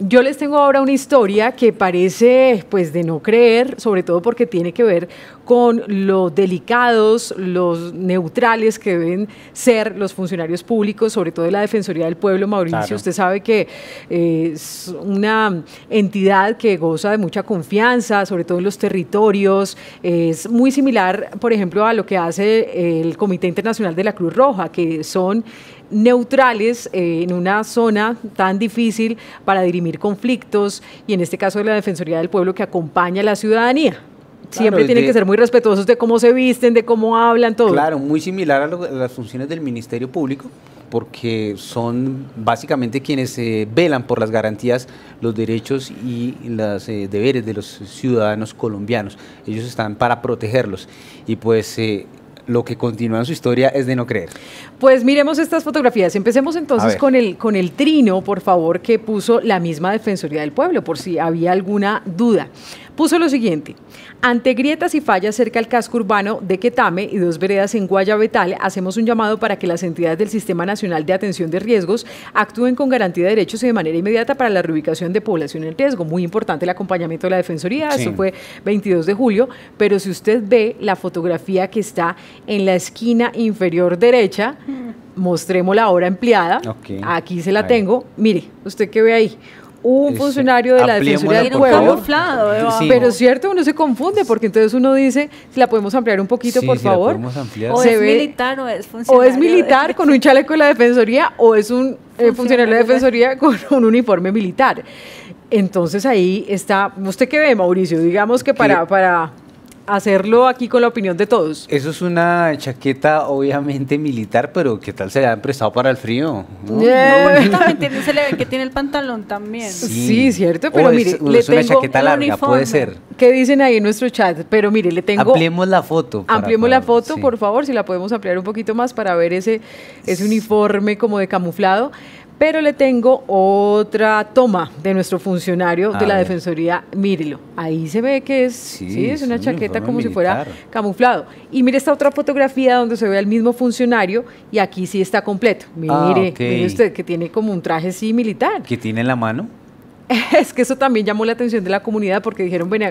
yo les tengo ahora una historia que parece pues de no creer, sobre todo porque tiene que ver con los delicados, los neutrales que deben ser los funcionarios públicos, sobre todo de la Defensoría del Pueblo. Mauricio, usted sabe que eh, es una entidad que goza de mucha confianza, sobre todo en los territorios. Es muy similar, por ejemplo, a lo que hace el Comité Internacional de la Cruz Roja, que son neutrales eh, en una zona tan difícil para dirimir conflictos y en este caso de la Defensoría del Pueblo que acompaña a la ciudadanía. Siempre tienen que ser muy respetuosos de cómo se visten, de cómo hablan, todo. Claro, muy similar a, las funciones del Ministerio Público, porque son básicamente quienes eh, velan por las garantías, los derechos y los eh, deberes de los ciudadanos colombianos. Ellos están para protegerlos. Y pues lo que continúa en su historia es de no creer. Pues miremos estas fotografías. Empecemos entonces con el, con el trino, por favor, que puso la misma Defensoría del Pueblo, por si había alguna duda puso lo siguiente. Ante grietas y fallas cerca al casco urbano de Quetame y dos veredas en Guayabetal, hacemos un llamado para que las entidades del Sistema Nacional de Atención de Riesgos actúen con garantía de derechos y de manera inmediata para la reubicación de población en riesgo. Muy importante el acompañamiento de la Defensoría, eso fue 22 de julio, pero si usted ve la fotografía que está en la esquina inferior derecha, mm. mostremos la hora empleada, aquí se la tengo, mire, usted que ve ahí, un funcionario de la Defensoría del Pueblo. Sí. Pero cierto, uno se confunde porque entonces uno dice, si la podemos ampliar un poquito, por favor. o es militar o es funcionario. O es militar con un chaleco de la Defensoría o es un eh, funcionario de la Defensoría con un uniforme militar. Entonces ahí está, ¿usted qué ve, Mauricio? Digamos que para... para hacerlo aquí con la opinión de todos. Eso es una chaqueta obviamente militar, pero ¿qué tal se le han prestado para el frío? No, eh. no se le ve que tiene el pantalón también. Sí, cierto, pero mire, es, le tengo una chaqueta larga, puede ser. ¿Qué dicen ahí en nuestro chat? Pero mire, le tengo Ampliemos la foto. Ampliemos la foto, por favor, si la podemos ampliar un poquito más para ver ese ese uniforme como de camuflado. Pero le tengo otra toma de nuestro funcionario de la Defensoría, mírelo. Ahí se ve que es, sí, es una chaqueta como si fuera camuflado. Y mire esta otra fotografía donde se ve al mismo funcionario y aquí sí está completo. Ah, mire, mire usted que tiene como un traje sí militar. ¿Qué tiene en la mano? es que eso también llamó la atención de la comunidad porque dijeron, bueno,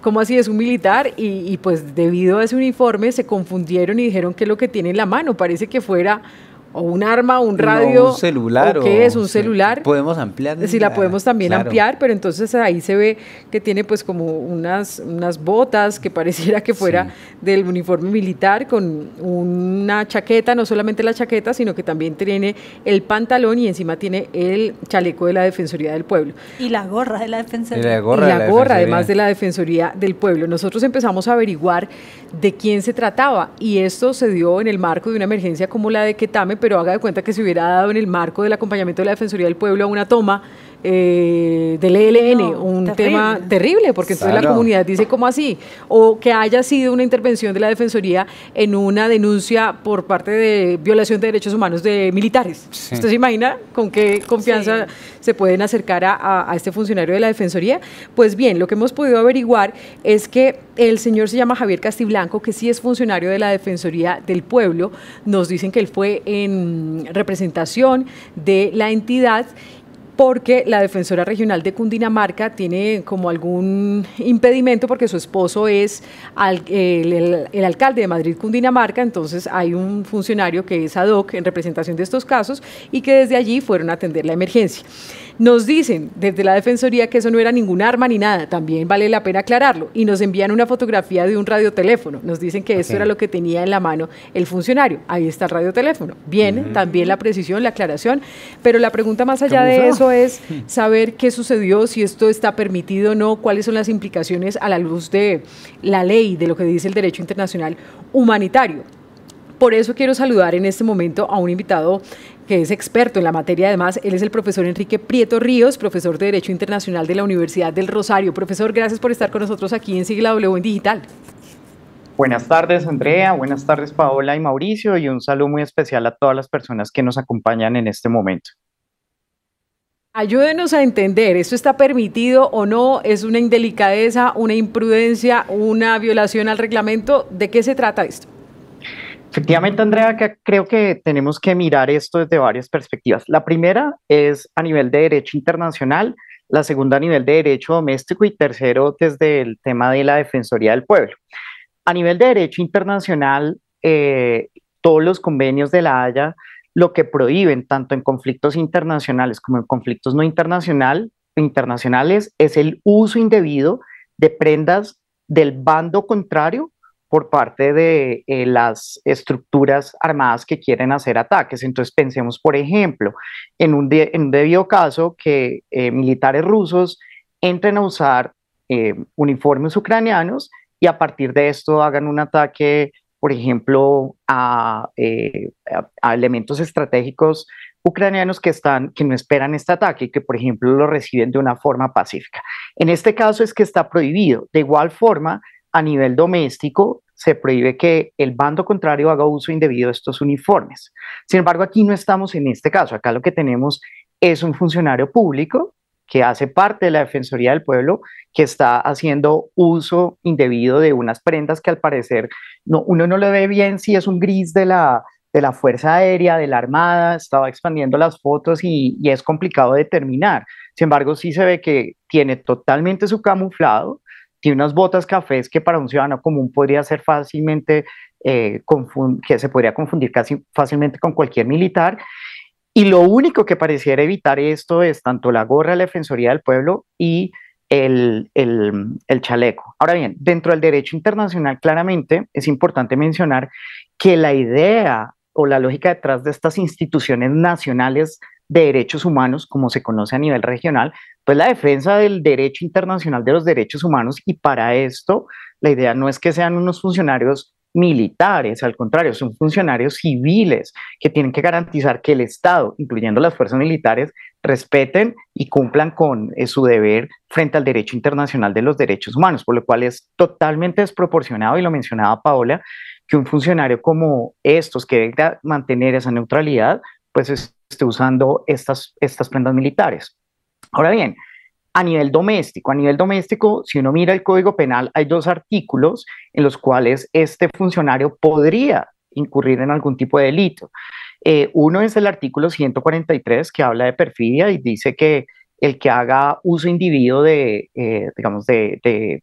¿cómo así es un militar? Y, pues debido a ese uniforme se confundieron y dijeron que lo que tiene en la mano parece que fuera o un arma, un radio, un celular, o qué es un celular. Podemos ampliar. Sí, la podemos también ampliar, pero entonces ahí se ve que tiene pues como unas, unas botas que pareciera que fuera del uniforme militar con una chaqueta, no solamente la chaqueta, sino que también tiene el pantalón y encima tiene el chaleco de la Defensoría del Pueblo. Y la gorra de la Defensoría. Y la gorra, y la gorra además de la Defensoría del Pueblo. Nosotros empezamos a averiguar de quién se trataba y esto se dio en el marco de una emergencia como la de Ketame pero haga de cuenta que se hubiera dado en el marco del acompañamiento de la Defensoría del Pueblo a una toma eh, del ELN, un tema terrible, porque entonces la comunidad dice como así, o que haya sido una intervención de la Defensoría en una denuncia por parte de violación de derechos humanos de militares. ¿Usted se imagina con qué confianza se pueden acercar a, a, este funcionario de la Defensoría? Pues bien, lo que hemos podido averiguar es que el señor se llama Javier Castiblanco, que sí es funcionario de la Defensoría del Pueblo, nos dicen que él fue en representación de la entidad porque la defensora regional de Cundinamarca tiene como algún impedimento porque su esposo es el, el, alcalde de Madrid Cundinamarca, entonces hay un funcionario que es ad hoc en representación de estos casos y que desde allí fueron a atender la emergencia. Nos dicen desde la Defensoría que eso no era ningún arma ni nada, también vale la pena aclararlo. Y nos envían una fotografía de un radioteléfono. Nos dicen que eso era lo que tenía en la mano el funcionario. Ahí está el radioteléfono. Bien, también la precisión, la aclaración. Pero la pregunta más allá de eso es saber qué sucedió, si esto está permitido o no, cuáles son las implicaciones a la luz de la ley, de lo que dice el derecho internacional humanitario. Por eso quiero saludar en este momento a un invitado que es experto en la materia. Además, él es el profesor Enrique Prieto Ríos, profesor de Derecho Internacional de la Universidad del Rosario. Profesor, gracias por estar con nosotros aquí en Sigla W en Digital. Buenas tardes, Andrea. Buenas tardes, Paola y Mauricio. Y un saludo muy especial a todas las personas que nos acompañan en este momento. Ayúdenos a entender, ¿esto está permitido o no? ¿Es una indelicadeza, una imprudencia, una violación al reglamento? ¿De qué se trata esto? Efectivamente, Andrea, creo que tenemos que mirar esto desde varias perspectivas. La primera es a nivel de derecho internacional, la segunda a nivel de derecho doméstico y tercero desde el tema de la Defensoría del Pueblo. A nivel de derecho internacional, eh, todos los convenios de la Haya lo que prohíben tanto en conflictos internacionales como en conflictos no internacionales es el uso indebido de prendas del bando contrario por parte de eh, las estructuras armadas que quieren hacer ataques. Entonces pensemos, por ejemplo, en un, debido caso que eh, militares rusos entren a usar eh, uniformes ucranianos y a partir de esto hagan un ataque, por ejemplo, a, elementos estratégicos ucranianos que, están, que no esperan este ataque y que, por ejemplo, lo reciben de una forma pacífica. En este caso es que está prohibido. De igual forma, a nivel doméstico se prohíbe que el bando contrario haga uso indebido de estos uniformes. Sin embargo, aquí no estamos en este caso. Acá lo que tenemos es un funcionario público que hace parte de la Defensoría del Pueblo, que está haciendo uso indebido de unas prendas que al parecer no, uno no lo ve bien si es un gris de la, de la Fuerza Aérea, de la Armada, estaba expandiendo las fotos y, y es complicado determinar. Sin embargo, sí se ve que tiene totalmente su camuflado, y unas botas cafés que para un ciudadano común podría ser fácilmente, eh, que se podría confundir casi fácilmente con cualquier militar. Y lo único que pareciera evitar esto es tanto la gorra de la Defensoría del Pueblo y el, el, chaleco. Ahora bien, dentro del derecho internacional claramente es importante mencionar que la idea o la lógica detrás de estas instituciones nacionales de derechos humanos, como se conoce a nivel regional, pues la defensa del derecho internacional de los derechos humanos y para esto la idea no es que sean unos funcionarios militares, al contrario, son funcionarios civiles que tienen que garantizar que el Estado, incluyendo las fuerzas militares, respeten y cumplan con eh, su deber frente al derecho internacional de los derechos humanos, por lo cual es totalmente desproporcionado, y lo mencionaba Paola, que un funcionario como estos que debe mantener esa neutralidad, pues es esté usando estas, estas prendas militares. Ahora bien, a nivel doméstico, a nivel doméstico, si uno mira el Código Penal, hay dos artículos en los cuales este funcionario podría incurrir en algún tipo de delito. Eh, uno es el artículo 143 que habla de perfidia y dice que el que haga uso individuo de, eh, digamos, de, eh,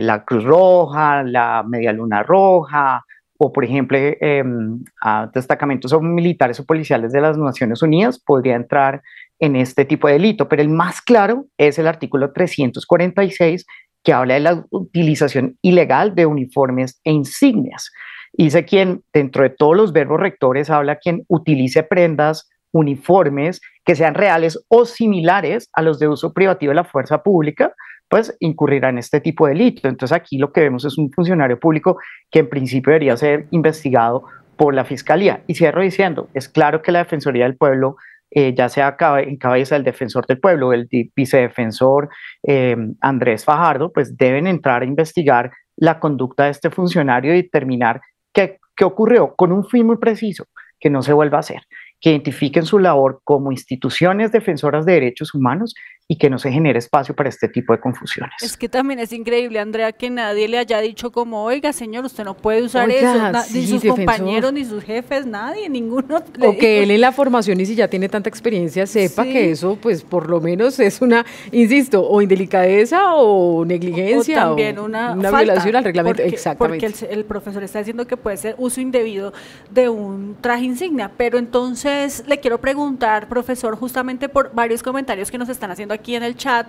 la Cruz Roja, la Media Luna Roja, o por ejemplo em, a destacamentos militares o policiales de las Naciones Unidas podría entrar en este tipo de delito, pero el más claro es el artículo 346 que habla de la utilización ilegal de uniformes e insignias. Dice quien, dentro de todos los verbos rectores, habla quien utilice prendas, uniformes que sean reales o similares a los de uso privativo de la fuerza pública, pues incurrirá en este tipo de delito. Entonces aquí lo que vemos es un funcionario público que en principio debería ser investigado por la Fiscalía. Y cierro diciendo, es claro que la Defensoría del Pueblo, eh, ya sea en cabeza del defensor del pueblo, el vicedefensor em, Andrés Fajardo, pues deben entrar a investigar la conducta de este funcionario y determinar qué, qué ocurrió con un fin muy preciso, que no se vuelva a hacer que identifiquen su labor como instituciones defensoras de derechos humanos y que no se genere espacio para este tipo de confusiones. Es que también es increíble, Andrea, que nadie le haya dicho como, oiga, señor, usted no puede usar eso, ni sus compañeros, ni sus jefes, nadie, ninguno. o que él en la formación, y si ya tiene tanta experiencia, sepa que eso, pues, por lo menos es una, insisto, o indelicadeza o negligencia. O, también una, violación al reglamento. Porque, Exactamente. Porque el, profesor está diciendo que puede ser uso indebido de un traje insignia, pero entonces le quiero preguntar, profesor, justamente por varios comentarios que nos están haciendo aquí aquí en el chat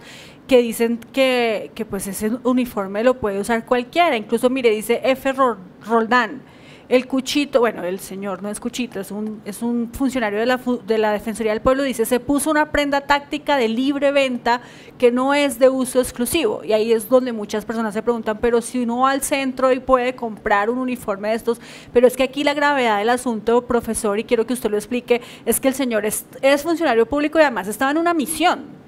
que dicen que, pues ese uniforme lo puede usar cualquiera. Incluso, mire, dice F. Roldán, el cuchito, bueno, el señor no es cuchito, es un, es un funcionario de la, de la Defensoría del Pueblo, dice, se puso una prenda táctica de libre venta que no es de uso exclusivo. Y ahí es donde muchas personas se preguntan, pero si uno va al centro y puede comprar un uniforme de estos, pero es que aquí la gravedad del asunto, profesor, y quiero que usted lo explique, es que el señor es, es funcionario público y además estaba en una misión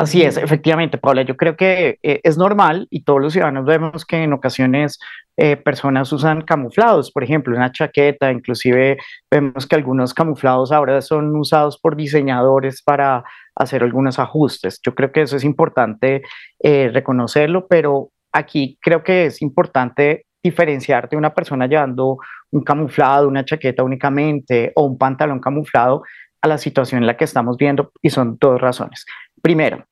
Así es, efectivamente, Paula. Yo creo que eh, es normal y todos los ciudadanos vemos que en ocasiones eh, personas usan camuflados, por ejemplo, una chaqueta, inclusive vemos que algunos camuflados ahora son usados por diseñadores para hacer algunos ajustes. Yo creo que eso es importante eh, reconocerlo, pero aquí creo que es importante diferenciarte de una persona llevando un camuflado, una chaqueta únicamente o un pantalón camuflado a la situación en la que estamos viendo y son dos razones. Primero,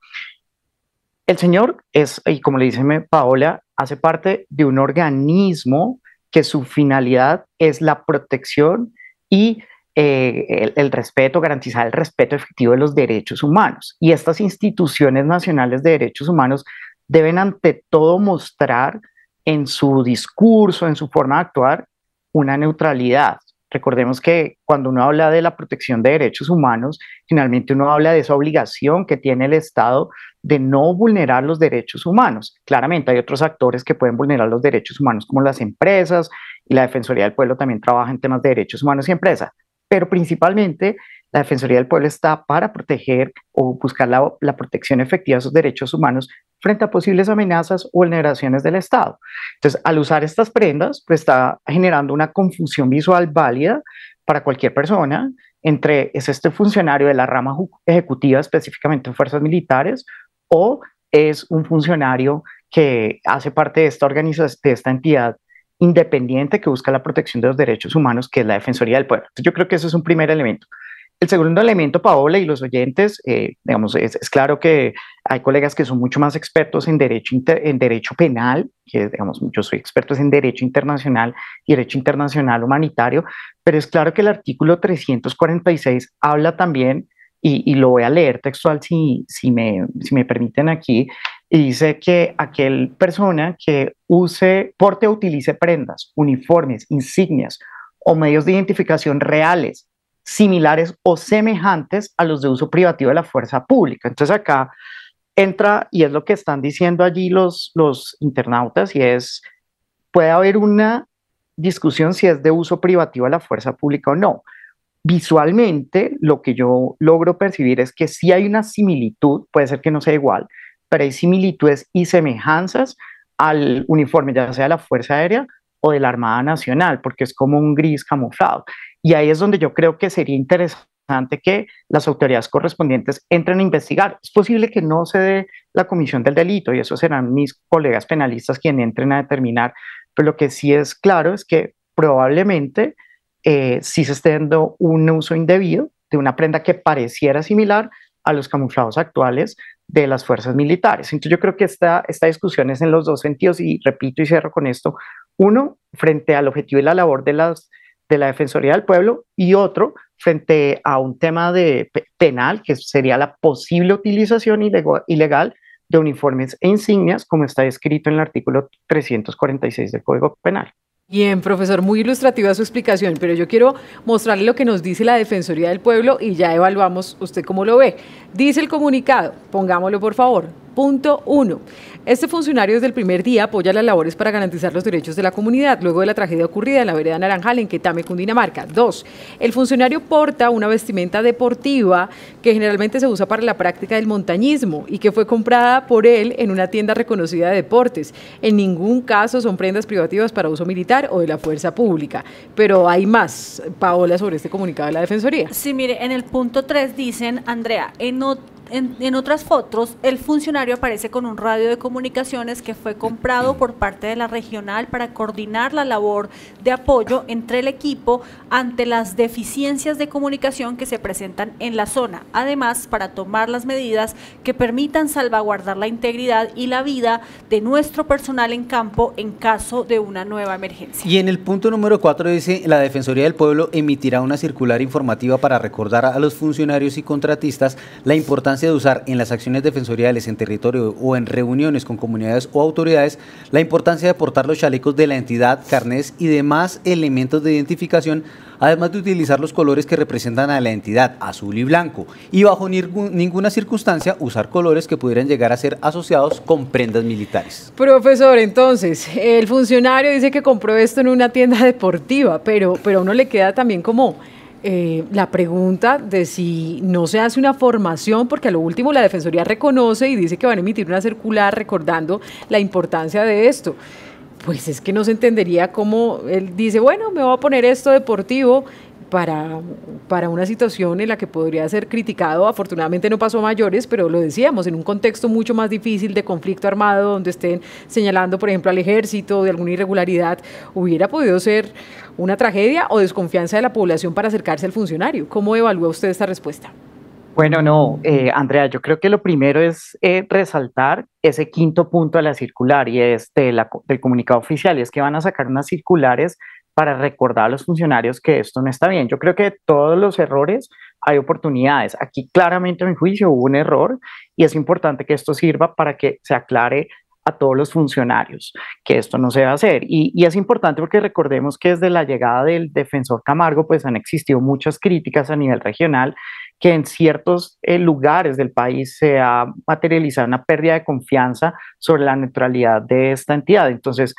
el señor es, y como le dice Paola, hace parte de un organismo que su finalidad es la protección y eh, el, el, respeto, garantizar el respeto efectivo de los derechos humanos. Y estas instituciones nacionales de derechos humanos deben ante todo mostrar en su discurso, en su forma de actuar, una neutralidad, Recordemos que cuando uno habla de la protección de derechos humanos, finalmente uno habla de esa obligación que tiene el Estado de no vulnerar los derechos humanos. Claramente hay otros actores que pueden vulnerar los derechos humanos como las empresas y la Defensoría del Pueblo también trabaja en temas de derechos humanos y empresas, pero principalmente la Defensoría del Pueblo está para proteger o buscar la, protección efectiva de esos derechos humanos frente a posibles amenazas o vulneraciones del Estado. Entonces, al usar estas prendas, pues está generando una confusión visual válida para cualquier persona entre es este funcionario de la rama ejecutiva, específicamente en fuerzas militares, o es un funcionario que hace parte de esta organización, de esta entidad independiente que busca la protección de los derechos humanos, que es la Defensoría del Pueblo. Entonces, yo creo que ese es un primer elemento. El segundo elemento, Paola y los oyentes, eh, digamos, es, claro que hay colegas que son mucho más expertos en derecho, en derecho penal, que digamos, yo soy experto en derecho internacional y derecho internacional humanitario, pero es claro que el artículo 346 habla también, y, lo voy a leer textual si, si, me, si me permiten aquí, y dice que aquel persona que use, porte o utilice prendas, uniformes, insignias o medios de identificación reales similares o semejantes a los de uso privativo de la fuerza pública. Entonces acá entra, y es lo que están diciendo allí los, los internautas, y es, puede haber una discusión si es de uso privativo de la fuerza pública o no. Visualmente, lo que yo logro percibir es que si hay una similitud, puede ser que no sea igual, pero hay similitudes y semejanzas al uniforme, ya sea de la Fuerza Aérea o de la Armada Nacional, porque es como un gris camuflado. Y ahí es donde yo creo que sería interesante que las autoridades correspondientes entren a investigar. Es posible que no se dé la comisión del delito y eso serán mis colegas penalistas quienes entren a determinar, pero lo que sí es claro es que probablemente eh, sí se esté dando un uso indebido de una prenda que pareciera similar a los camuflados actuales de las fuerzas militares. Entonces yo creo que esta, esta discusión es en los dos sentidos y repito y cierro con esto, uno, frente al objetivo y la labor de, de la Defensoría del Pueblo y otro, frente a un tema de penal, que sería la posible utilización ilegal de uniformes e insignias, como está escrito en el artículo 346 del Código Penal. Bien, profesor, muy ilustrativa su explicación, pero yo quiero mostrarle lo que nos dice la Defensoría del Pueblo y ya evaluamos usted cómo lo ve. Dice el comunicado, pongámoslo por favor. Punto uno, este funcionario desde el primer día apoya las labores para garantizar los derechos de la comunidad luego de la tragedia ocurrida en la vereda Naranjal en Quetame, Cundinamarca. Dos, el funcionario porta una vestimenta deportiva que generalmente se usa para la práctica del montañismo y que fue comprada por él en una tienda reconocida de deportes. En ningún caso son prendas privativas para uso militar o de la fuerza pública. Pero hay más, Paola, sobre este comunicado de la Defensoría. Sí, mire, en el punto 3 dicen, Andrea, en, en, en otras fotos el funcionario aparece con un radio de comunicación Comunicaciones que fue comprado por parte de la regional para coordinar la labor de apoyo entre el equipo ante las deficiencias de comunicación que se presentan en la zona, además para tomar las medidas que permitan salvaguardar la integridad y la vida de nuestro personal en campo en caso de una nueva emergencia. Y en el punto número 4 dice, la Defensoría del Pueblo emitirá una circular informativa para recordar a los funcionarios y contratistas la importancia de usar en las acciones defensoriales en territorio o en reuniones con comunidades o autoridades, la importancia de portar los chalecos de la entidad, carnés y demás elementos de identificación, además de utilizar los colores que representan a la entidad, azul y blanco, y bajo ninguna circunstancia usar colores que pudieran llegar a ser asociados con prendas militares. Profesor, entonces, el funcionario dice que compró esto en una tienda deportiva, pero, pero a uno le queda también como eh, la pregunta de si no se hace una formación, porque a lo último la Defensoría reconoce y dice que van a emitir una circular recordando la importancia de esto. Pues es que no se entendería cómo él dice, bueno, me voy a poner esto deportivo para, para una situación en la que podría ser criticado. Afortunadamente no pasó mayores, pero lo decíamos, en un contexto mucho más difícil de conflicto armado, donde estén señalando, por ejemplo, al ejército de alguna irregularidad, hubiera podido ser una tragedia o desconfianza de la población para acercarse al funcionario. ¿Cómo evalúa usted esta respuesta? Bueno, no, eh, Andrea, yo creo que lo primero es eh, resaltar ese quinto punto de la circular y este la, del comunicado oficial, es que van a sacar unas circulares para recordar a los funcionarios que esto no está bien. Yo creo que todos los errores hay oportunidades. Aquí claramente, en mi juicio, hubo un error y es importante que esto sirva para que se aclare a todos los funcionarios que esto no se va a hacer. Y, es importante porque recordemos que desde la llegada del defensor Camargo, pues han existido muchas críticas a nivel regional que en ciertos eh, lugares del país se ha materializado una pérdida de confianza sobre la neutralidad de esta entidad. Entonces,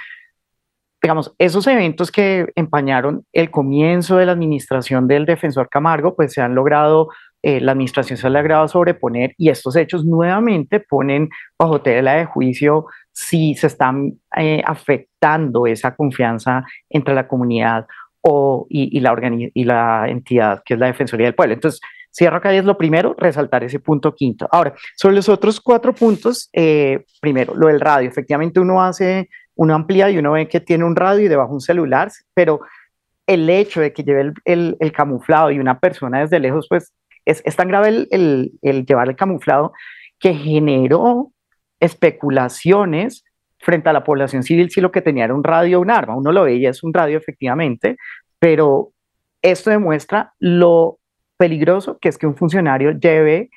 digamos, esos eventos que empañaron el comienzo de la administración del defensor Camargo, pues se han logrado, eh, la administración se ha logrado sobreponer y estos hechos nuevamente ponen bajo tela de juicio si se están eh, afectando esa confianza entre la comunidad o, y, la y la entidad que es la Defensoría del Pueblo. Entonces, Cierro es lo primero, resaltar ese punto quinto. Ahora, sobre los otros cuatro puntos, eh, primero, lo del radio. Efectivamente, uno hace uno amplía y uno ve que tiene un radio y debajo un celular, pero el hecho de que lleve el, camuflado y una persona desde lejos, pues es, tan grave el, el, llevar el camuflado que generó especulaciones frente a la población civil si lo que tenía era un radio o un arma. Uno lo veía, es un radio efectivamente, pero esto demuestra lo peligroso que es que un funcionario lleve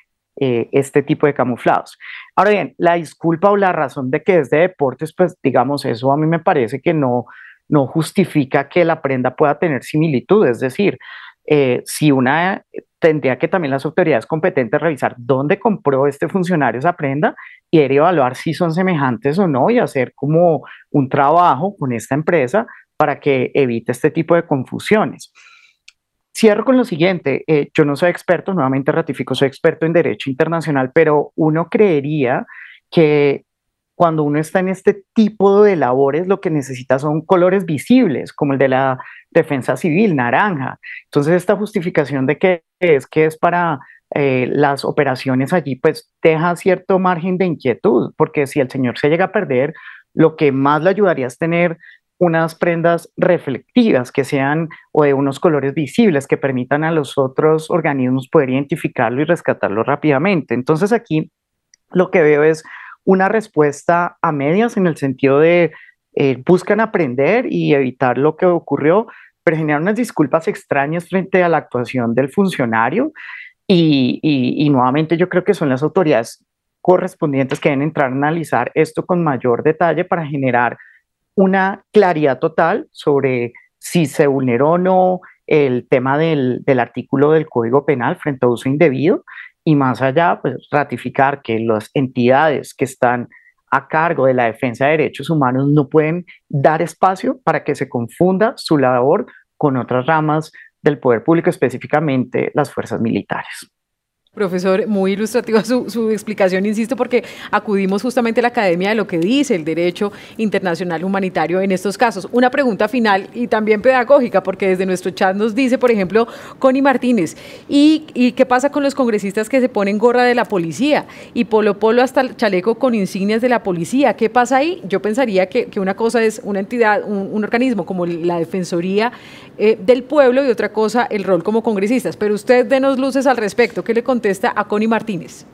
eh, este tipo de camuflados. Ahora bien, la disculpa o la razón de que es de deportes, pues digamos, eso a mí me parece que no, no justifica que la prenda pueda tener similitud, es decir, eh, si una eh, tendría que también las autoridades competentes revisar dónde compró este funcionario esa prenda y evaluar si son semejantes o no y hacer como un trabajo con esta empresa para que evite este tipo de confusiones. Cierro con lo siguiente, eh, yo no soy experto, nuevamente ratifico, soy experto en derecho internacional, pero uno creería que cuando uno está en este tipo de labores, lo que necesita son colores visibles, como el de la defensa civil, naranja. Entonces, esta justificación de que es que es para eh, las operaciones allí, pues deja cierto margen de inquietud, porque si el señor se llega a perder, lo que más le ayudaría es tener unas prendas reflectivas que sean o de unos colores visibles que permitan a los otros organismos poder identificarlo y rescatarlo rápidamente. Entonces aquí lo que veo es una respuesta a medias en el sentido de eh, buscan aprender y evitar lo que ocurrió, pero generar unas disculpas extrañas frente a la actuación del funcionario y, y nuevamente yo creo que son las autoridades correspondientes que deben entrar a analizar esto con mayor detalle para generar una claridad total sobre si se vulneró o no el tema del, del artículo del Código Penal frente a uso indebido y más allá, pues ratificar que las entidades que están a cargo de la defensa de derechos humanos no pueden dar espacio para que se confunda su labor con otras ramas del poder público, específicamente las fuerzas militares. Profesor, muy ilustrativa su, explicación, insisto, porque acudimos justamente a la academia de lo que dice el derecho internacional humanitario en estos casos. Una pregunta final y también pedagógica, porque desde nuestro chat nos dice, por ejemplo, Connie Martínez, ¿y, qué pasa con los congresistas que se ponen gorra de la policía y polo polo hasta el chaleco con insignias de la policía? ¿Qué pasa ahí? Yo pensaría que, una cosa es una entidad, un, organismo como la Defensoría eh, del Pueblo y otra cosa el rol como congresistas. Pero usted denos luces al respecto. ¿Qué le contó? contesta a Connie Martínez?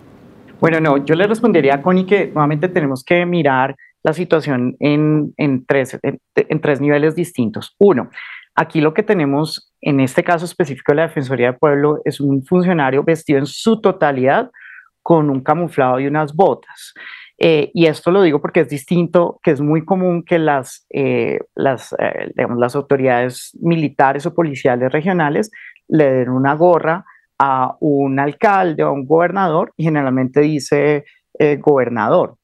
Bueno, no, yo le respondería a Connie que nuevamente tenemos que mirar la situación en, tres, niveles distintos. Uno, aquí lo que tenemos en este caso específico de la Defensoría del Pueblo es un funcionario vestido en su totalidad con un camuflado y unas botas. Eh, y esto lo digo porque es distinto, que es muy común que las, eh, eh, las autoridades militares o policiales regionales le den una gorra a un alcalde o a un gobernador y generalmente dice eh, gobernador.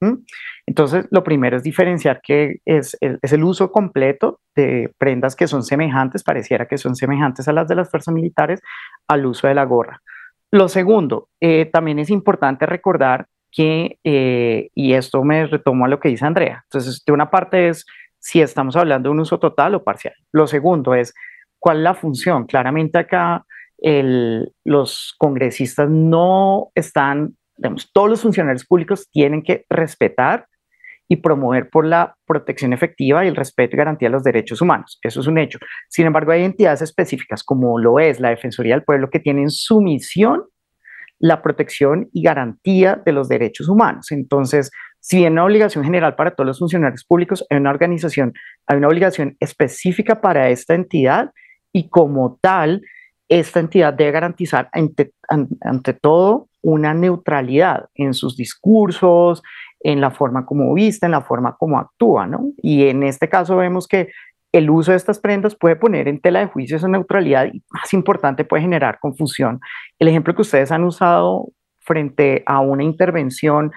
Entonces, lo primero es diferenciar que es el, uso completo de prendas que son semejantes, pareciera que son semejantes a las de las fuerzas militares, al uso de la gorra. Lo segundo, eh, también es importante recordar que, eh, y esto me retomo a lo que dice Andrea, entonces, de una parte es si estamos hablando de un uso total o parcial. Lo segundo es cuál es la función. Claramente acá los congresistas no están, digamos, todos los funcionarios públicos tienen que respetar y promover por la protección efectiva y el respeto y garantía de los derechos humanos. Eso es un hecho. Sin embargo, hay entidades específicas como lo es la Defensoría del Pueblo que tienen su misión la protección y garantía de los derechos humanos. Entonces, si hay una obligación general para todos los funcionarios públicos, hay una organización, hay una obligación específica para esta entidad y como tal, esta entidad debe garantizar ante, todo una neutralidad en sus discursos, en la forma como viste, en la forma como actúa, ¿no? Y en este caso vemos que el uso de estas prendas puede poner en tela de juicio esa neutralidad y más importante puede generar confusión. El ejemplo que ustedes han usado frente a una intervención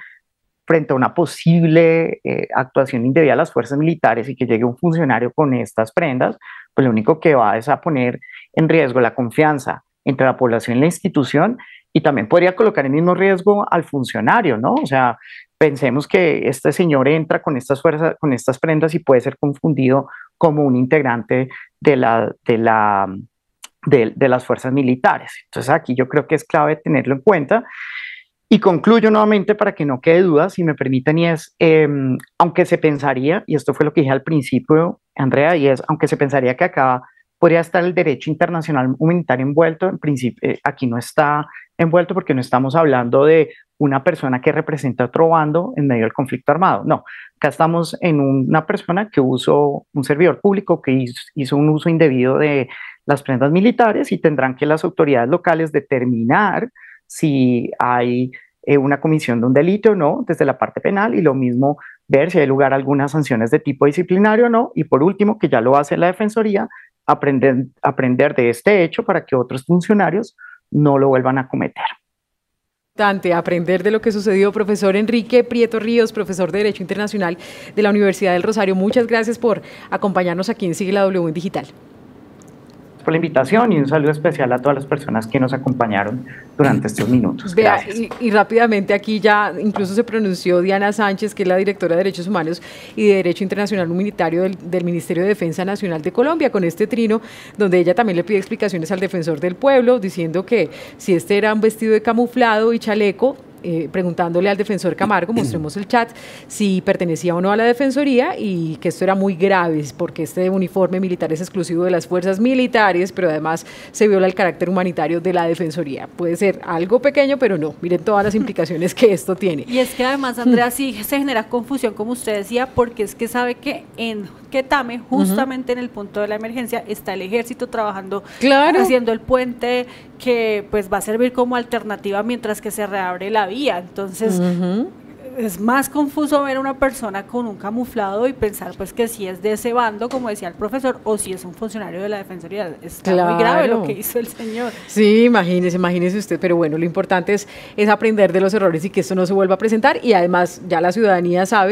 frente a una posible eh, actuación indebida de las fuerzas militares y que llegue un funcionario con estas prendas, pues lo único que va es a poner en riesgo la confianza entre la población y la institución y también podría colocar en mismo riesgo al funcionario, ¿no? O sea, pensemos que este señor entra con estas fuerzas, con estas prendas y puede ser confundido como un integrante de la de la de, las fuerzas militares. Entonces aquí yo creo que es clave tenerlo en cuenta. Y concluyo nuevamente para que no quede duda, si me permiten, y es, em, aunque se pensaría, y esto fue lo que dije al principio, Andrea, y es, aunque se pensaría que acá podría estar el derecho internacional humanitario envuelto, en principio eh, aquí no está envuelto porque no estamos hablando de una persona que representa otro bando en medio del conflicto armado. No, acá estamos en una persona que usó, un servidor público que hizo, un uso indebido de las prendas militares y tendrán que las autoridades locales determinar si hay eh, una comisión de un delito o no desde la parte penal y lo mismo ver si hay lugar a algunas sanciones de tipo disciplinario o no, y por último, que ya lo hace la Defensoría, aprender, aprender de este hecho para que otros funcionarios no lo vuelvan a cometer aprender de lo que sucedió. Profesor Enrique Prieto Ríos, profesor de Derecho Internacional de la Universidad del Rosario, muchas gracias por acompañarnos aquí en Sigla W Digital. Por la invitación y un saludo especial a todas las personas que nos acompañaron durante estos minutos. Vea, y, rápidamente aquí ya incluso se pronunció Diana Sánchez, que es la directora de Derechos Humanos y de Derecho Internacional Humanitario del, Ministerio de Defensa Nacional de Colombia, con este trino, donde ella también le pide explicaciones al defensor del pueblo, diciendo que si este era un vestido de camuflado y chaleco, eh, preguntándole al defensor Camargo, mostremos el chat, si pertenecía o no a la defensoría y que esto era muy grave porque este uniforme militar es exclusivo de las fuerzas militares, pero además se viola el carácter humanitario de la defensoría. Puede ser algo pequeño, pero no, miren todas las implicaciones que esto tiene. Y es que además, Andrea, sí se genera confusión, como usted decía, porque es que sabe que en Ketame, justamente en el punto de la emergencia, está el ejército trabajando, claro. haciendo el puente que pues va a servir como alternativa mientras que se reabre la vía. Entonces, es más confuso ver a una persona con un camuflado y pensar pues que si es de ese bando, como decía el profesor, o si es un funcionario de la Defensoría. Está muy grave lo que hizo el señor. Sí, imagínese, imagínese usted, pero bueno, lo importante es, es aprender de los errores y que esto no se vuelva a presentar y además ya la ciudadanía sabe